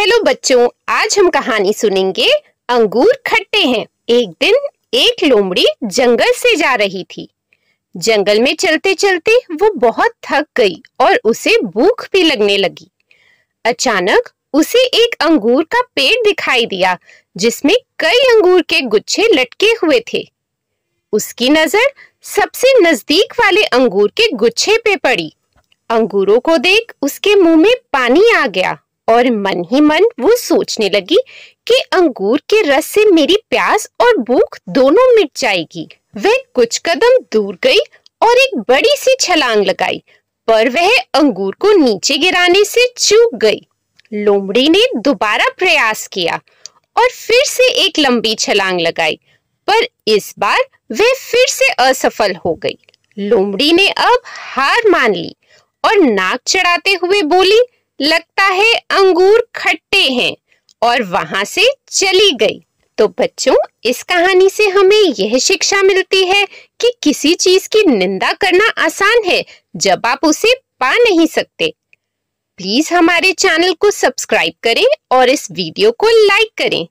hello बच्चों आज हम कहानी सुनेंगे अंगूर खट्टे हैं एक दिन एक लोमड़ी जंगल से जा रही थी जंगल में चलते चलते वो बहुत थक गई और उसे भूख भी लगने लगी अचानक उसे एक अंगूर का पेड़ दिखाई दिया जिसमें कई अंगूर के गुच्छे लटके हुए थे उसकी नजर सबसे नजदीक वाले अंगूर के गुच्छे पे पड़ी अंगूरों को देख उसके मुंह में पानी आ गया और मन ही मन वो सोचने लगी कि अंगूर के रस से मेरी प्यास और भूख दोनों मिट जाएगी वह कुछ कदम दूर गई और एक बड़ी सी छलांग लगाई पर वह अंगूर को नीचे गिराने से चूक गई लोमड़ी ने दोबारा प्रयास किया और फिर से एक लंबी छलांग लगाई पर इस बार वह फिर से असफल हो गई लोमड़ी ने अब हार मान ली और नाक चढ़ाते हुए बोली लगता है अंगूर खट्टे हैं और वहां से चली गई तो बच्चों इस कहानी से हमें यह शिक्षा मिलती है कि किसी चीज की निंदा करना आसान है जब आप उसे पा नहीं सकते प्लीज हमारे चैनल को सब्सक्राइब करें और इस वीडियो को लाइक करें